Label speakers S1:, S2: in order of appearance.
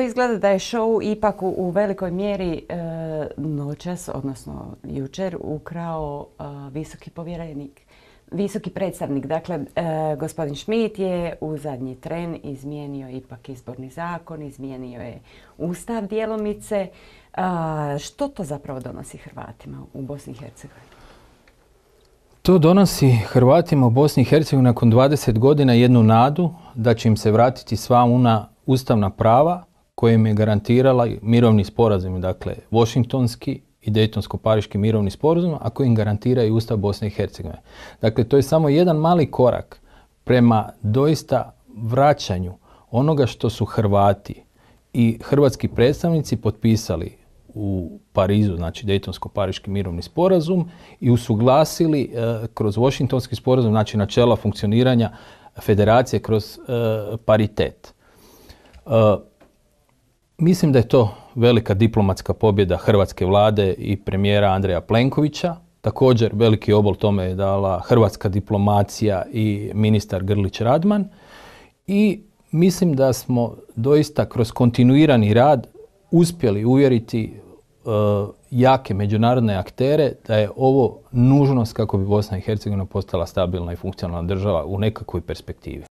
S1: izgleda da je show ipak u, velikoj mjeri e, noćas, odnosno jučer, ukrao e, visoki povjerenik, visoki predstavnik. Dakle, e, gospodin Schmidt je u zadnji tren izmijenio ipak izborni zakon, izmijenio je ustav djelomice. Što to zapravo donosi Hrvatima u Bosni i Hercegovini?
S2: To donosi Hrvatima u Bosni i Hercegovini nakon 20 godina jednu nadu da će im se vratiti sva ona ustavna prava kojim je garantirala mirovni sporazum, dakle Washingtonski i Dejtonsko-Pariški mirovni sporazum, a im garantira i Ustav Bosne i Hercegovine. Dakle, to je samo jedan mali korak prema doista vraćanju onoga što su Hrvati i hrvatski predstavnici potpisali u Parizu, znači Dejtonsko-Pariški mirovni sporazum i usuglasili e, kroz Washingtonski sporazum, znači načela funkcioniranja federacije kroz e, paritet. E, Mislim da je to velika diplomatska pobjeda hrvatske vlade i premijera Andreja Plenkovića. Također veliki obol tome je dala hrvatska diplomacija i ministar Grlić Radman. I mislim da smo doista kroz kontinuirani rad uspjeli uvjeriti e, jake međunarodne aktere da je ovo nužnost kako bi Bosna i Hercegovina postala stabilna i funkcionalna država u nekakvoj perspektivi.